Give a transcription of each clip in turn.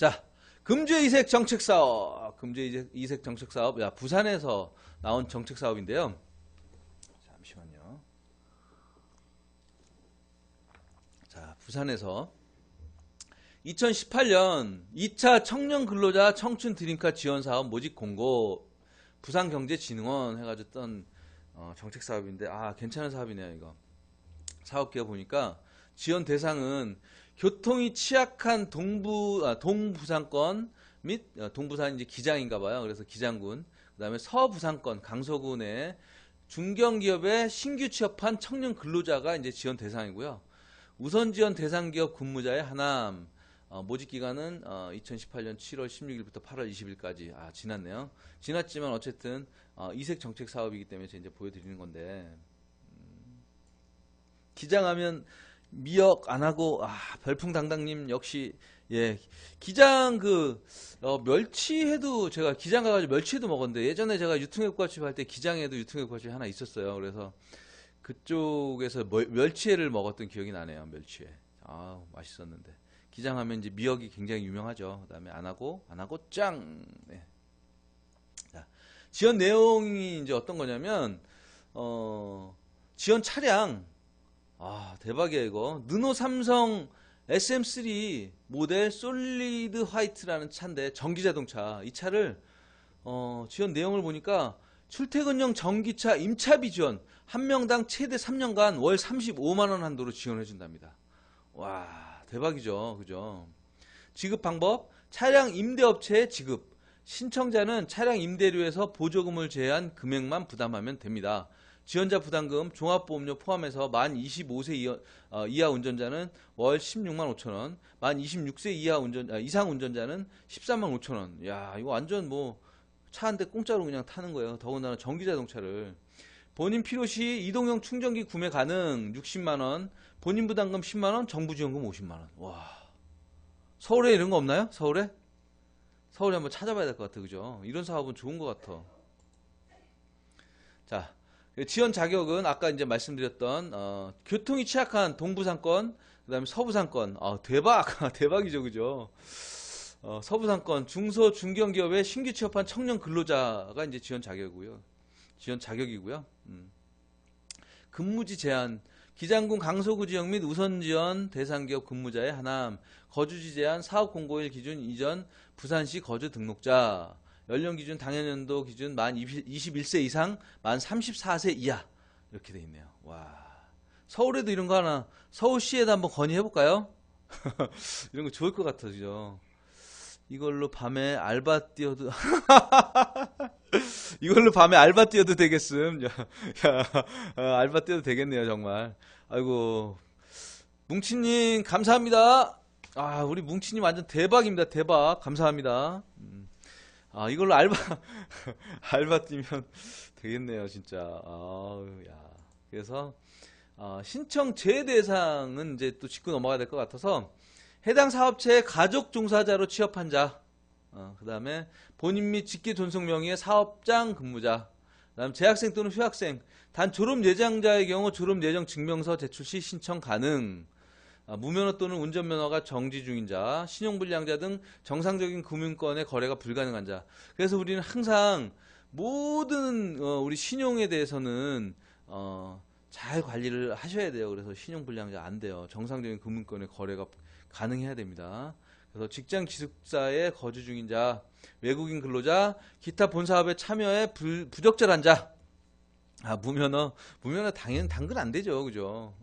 자, 금주의 이색 정책 사업. 금주의 이색 정책 사업. 야, 부산에서 나온 정책 사업인데요. 잠시만요. 자, 부산에서 2018년 2차 청년 근로자 청춘 드림카 지원 사업 모집 공고 부산경제진흥원 해가지고 했던 어, 정책 사업인데 아 괜찮은 사업이네요 이거 사업 기업 보니까 지원 대상은 교통이 취약한 동부 아, 동부산권 및 어, 동부산 이제 기장인가봐요. 그래서 기장군 그다음에 서부산권 강서군의 중견기업에 신규 취업한 청년 근로자가 이제 지원 대상이고요. 우선 지원 대상 기업 근무자의 하남 어, 모집 기간은 어, 2018년 7월 16일부터 8월 20일까지 아 지났네요. 지났지만 어쨌든 어, 이색 정책 사업이기 때문에 이제 보여드리는 건데 음, 기장하면 미역 안 하고 아 별풍당당님 역시 예 기장 그 어, 멸치해도 제가 기장 가가지고 멸치회도 먹었는데 예전에 제가 유통협과집 할때 기장에도 유통협과집 하나 있었어요 그래서 그쪽에서 멸치회를 먹었던 기억이 나네요 멸치회 아 맛있었는데 기장하면 이제 미역이 굉장히 유명하죠 그다음에 안 하고 안 하고 짱 네. 자, 지연 내용이 이제 어떤 거냐면 어지연 차량 아 대박이야 이거 느노 삼성 SM3 모델 솔리드 화이트라는 차인데 전기자동차 이 차를 어, 지원 내용을 보니까 출퇴근용 전기차 임차비 지원 한 명당 최대 3년간 월 35만원 한도로 지원해 준답니다 와 대박이죠 그죠 지급 방법 차량 임대업체에 지급 신청자는 차량 임대료에서 보조금을 제외한 금액만 부담하면 됩니다 지원자 부담금 종합보험료 포함해서 만 25세 이하, 어, 이하 운전자는 월 16만 5천 원, 만 26세 이하 운전 아, 이상 운전자는 13만 5천 원. 야 이거 완전 뭐 차 한 대 공짜로 그냥 타는 거예요. 더군다나 전기 자동차를. 본인 필요시 이동형 충전기 구매 가능 60만 원, 본인 부담금 10만 원, 정부 지원금 50만 원. 와. 서울에 이런 거 없나요? 서울에? 서울에 한번 찾아봐야 될 것 같아. 그죠? 이런 사업은 좋은 것 같아. 자, 지원 자격은 아까 이제 말씀드렸던 어, 교통이 취약한 동부상권, 그다음에 서부상권, 어, 대박, 대박이죠, 그죠? 어, 서부상권 중소 중견기업에 신규 취업한 청년 근로자가 이제 지원 자격이고요, 지원 자격이고요. 음. 근무지 제한, 기장군 강서구 지역 및 우선 지원 대상 기업 근무자의 하남, 거주지 제한 사업 공고일 기준 이전 부산시 거주 등록자. 연령 기준 당연연도 기준 만 21세 이상 만 34세 이하 이렇게 돼 있네요. 와 서울에도 이런 거 하나 서울시에다 한번 건의해 볼까요? 이런 거 좋을 것 같아 요 이걸로 밤에 알바 뛰어도 이걸로 밤에 알바 뛰어도 되겠음. 야, 야 아, 알바 뛰어도 되겠네요 정말. 아이고 뭉치님 감사합니다. 아 우리 뭉치님 완전 대박입니다 대박 감사합니다. 아, 이걸로 알바, 알바 뛰면 되겠네요, 진짜. 아, 야. 그래서, 어, 신청 제 대상은 이제 또 짚고 넘어가야 될 것 같아서, 해당 사업체의 가족 종사자로 취업한 자, 어, 그 다음에 본인 및 직계 존속 명의의 사업장 근무자, 그 다음 재학생 또는 휴학생, 단 졸업 예정자의 경우 졸업 예정 증명서 제출 시 신청 가능, 아, 무면허 또는 운전면허가 정지 중인 자, 신용불량자 등 정상적인 금융권의 거래가 불가능한 자. 그래서 우리는 항상 모든 어, 우리 신용에 대해서는 어, 잘 관리를 하셔야 돼요. 그래서 신용불량자 안 돼요. 정상적인 금융권의 거래가 가능해야 됩니다. 그래서 직장 기숙사에 거주 중인 자, 외국인 근로자, 기타 본사업에 참여해 부적절한 자, 아 무면허 무면허 당연 히 당근 안 되죠, 그죠?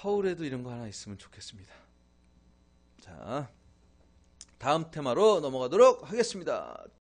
서울에도 이런 거 하나 있으면 좋겠습니다. 자, 다음 테마로 넘어가도록 하겠습니다.